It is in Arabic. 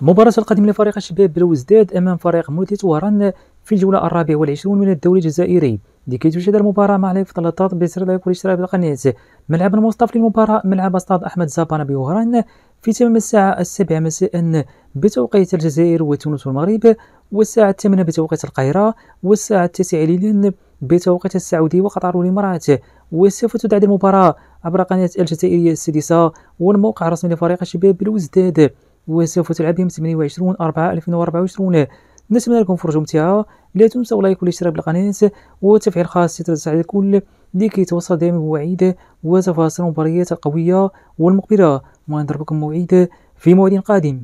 مباراة القادمة لفريق الشباب بلوزداد أمام فريق موديت وهران في الجولة الرابعة والعشرون من الدوري الجزائري لكي تشاهد المباراة مع لايف تلطاط بسر لايف والاشتراك بالقناة ملعب المصطف للمباراة ملعب أستاذ أحمد زابانا بوهران في تمام الساعة السابعة مساء بتوقيت الجزائر وتونس والمغرب والساعة الثامنة بتوقيت القاهرة والساعة التاسعة ليلا بتوقيت السعودية وقطر والإمارات وسوف تتعاد المباراة عبر قناة الجزائرية السادسة والموقع الرسمي لفريق الشباب بلوزداد وسوف تلعب يوم 28 4 2024 نتمنى لكم فرجة ممتعة لا تنسوا لايك والاشتراك بالقناة وتفعيل خاص تترسل على الكل لكي توصل دائما بمواعيد وتفاصيل المباريات القوية والمقبلة ونضرب موعد في موعد قادم